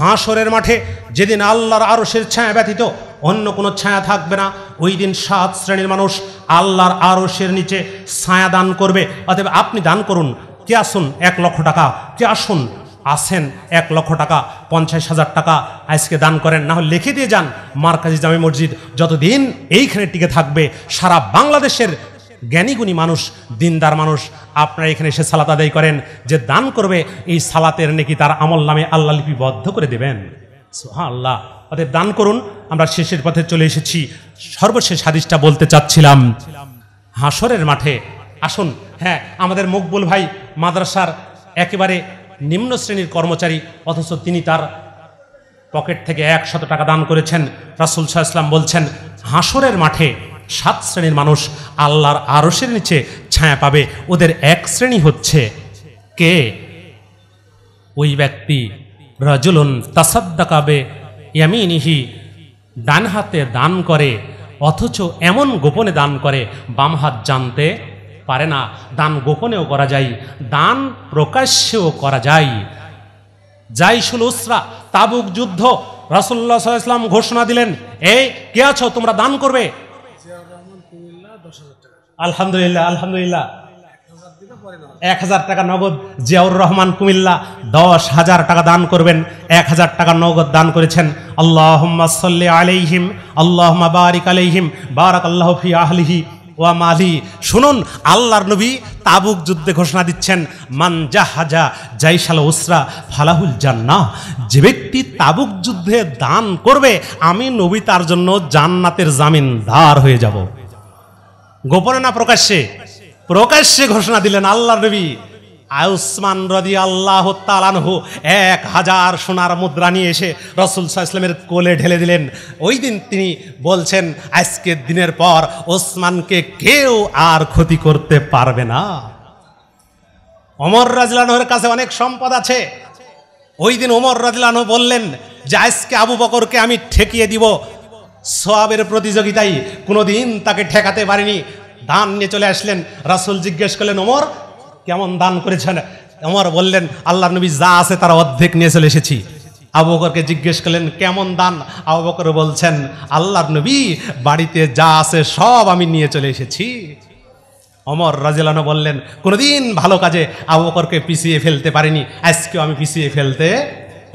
হাঁসরের মাঠে যেদিন আল্লাহর আরশের ছায়া ব্যথিত অন্য কোনো ছায়া থাকবে না ওই দিন সাত শ্রেণীর মানুষ আল্লাহর আরশের নিচে ছায়া দান করবে অতএব আপনি দান করুন কে আসুন এক লক্ষ টাকা কে আসুন আসেন এক লক্ষ টাকা পঞ্চাশ হাজার টাকা আজকে দান করেন না হলে লিখে দিয়ে যান মার্কাজি জামে মসজিদ যতদিন এইখানে টিকে থাকবে সারা বাংলাদেশের জ্ঞানীগুণী মানুষ দিনদার মানুষ আপনারা এখানে এসে সালাত আদায় করেন যে দান করবে এই সালাতের নাকি তার আমল নামে আল্লাহ লিপিবদ্ধ করে দেবেন হ্যাঁ আল্লাহ অতএব দান করুন আমরা শেষের পথে চলে এসেছি সর্বশেষ হাদিসটা বলতে চাচ্ছিলাম হাসরের মাঠে আসুন হ্যাঁ আমাদের মকবুল ভাই মাদ্রাসার একেবারে নিম্ন শ্রেণীর কর্মচারী অথচ তিনি তার পকেট থেকে একশত টাকা দান করেছেন রাসুল শাহ ইসলাম বলছেন হাসরের মাঠে সাত শ্রেণীর মানুষ আল্লাহর আরসের নিচে ছায়া পাবে ওদের এক শ্রেণী হচ্ছে কে ওই ব্যক্তি রজুলন তাসাদ্দা ইয়ামিনিহি ডান হাতে দান করে অথচ এমন গোপনে দান করে বাম হাত জানতে পারে না দান গোপনেও করা যায় দান প্রকাশ্যেও করা যায় যাই শুল উসরা তাবুক যুদ্ধ রাসুল্লাহ সাল্লাম ঘোষণা দিলেন এই কে আছো তোমরা দান করবে আলহামদুলিল্লাহ আলহামদুলিল্লাহ এক হাজার টাকা নগদ জিয়াউর রহমান কুমিল্লা দশ হাজার টাকা দান করবেন এক হাজার টাকা নগদ দান করেছেন আল্লাহ সাল্লি আলাইহিম আল্লাহ বারিক আলাইহিম বারাক আল্লাহ ফি আহলিহি ওয়া মালি শুনুন আল্লাহর নবী তাবুক যুদ্ধে ঘোষণা দিচ্ছেন মান জাহাজা জাইশাল ওসরা ফালাহুল জান্না যে ব্যক্তি তাবুক যুদ্ধে দান করবে আমি নবী তার জন্য জান্নাতের জামিনদার হয়ে যাব গোপনে না প্রকাশ্যে প্রকাশ্যে ঘোষণা দিলেন আল্লাহ নবী আয়ুসমান রদি আল্লাহ তালানহু এক হাজার সোনার মুদ্রা নিয়ে এসে রসুল ইসলামের কোলে ঢেলে দিলেন ওই দিন তিনি বলছেন আজকের দিনের পর ওসমানকে কেউ আর ক্ষতি করতে পারবে না অমর রাজলানহের কাছে অনেক সম্পদ আছে ওই দিন ওমর রাজলানহ বললেন যে আজকে আবু বকরকে আমি ঠেকিয়ে দিব সোয়াবের প্রতিযোগিতায় কোনো দিন তাকে ঠেকাতে পারিনি দান নিয়ে চলে আসলেন রাসুল জিজ্ঞেস করলেন ওমর কেমন দান করেছেন আমার বললেন আল্লাহ নবী যা আছে তার অর্ধেক নিয়ে চলে এসেছি আবুকরকে জিজ্ঞেস করলেন কেমন দান আবুকর বলছেন আল্লাহ নবী বাড়িতে যা আছে সব আমি নিয়ে চলে এসেছি অমর রাজিলানো বললেন কোনোদিন ভালো কাজে আবুকরকে পিছিয়ে ফেলতে পারিনি আজকেও আমি পিছিয়ে ফেলতে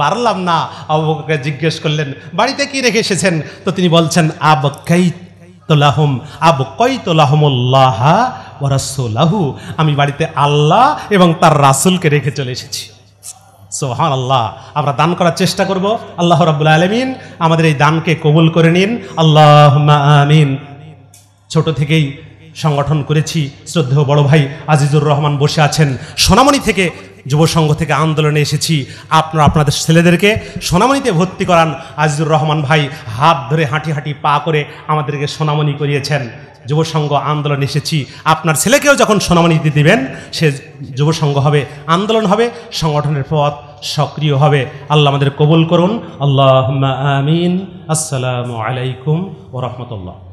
পারলাম না আবুকরকে জিজ্ঞেস করলেন বাড়িতে কি রেখে এসেছেন তো তিনি বলছেন আব তোলাহম আব কই তোলাহমুল্লাহ ওরাসোলাহু আমি বাড়িতে আল্লাহ এবং তার রাসুলকে রেখে চলে এসেছি সোহান আল্লাহ আমরা দান করার চেষ্টা করব আল্লাহ রাবুল আলমিন আমাদের এই দানকে কবুল করে নিন আল্লাহ আমিন ছোট থেকেই সংগঠন করেছি শ্রদ্ধেয় বড় ভাই আজিজুর রহমান বসে আছেন সোনামণি থেকে যুব সংঘ থেকে আন্দোলনে এসেছি আপনারা আপনাদের ছেলেদেরকে সোনামণিতে ভর্তি করান আজিজুর রহমান ভাই হাত ধরে হাঁটি হাঁটি পা করে আমাদেরকে সোনামণি করিয়েছেন যুব সংঘ এসেছি আপনার ছেলেকেও যখন সোনামণিতে দিবেন সে যুব সংঘ হবে আন্দোলন হবে সংগঠনের পথ সক্রিয় হবে আল্লাহ আমাদের কবুল করুন আল্লাহ আমিন আসসালামু আলাইকুম ও রহমতুল্লাহ